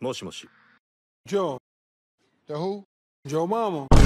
もしもし。Joe. The who? Joe Mama.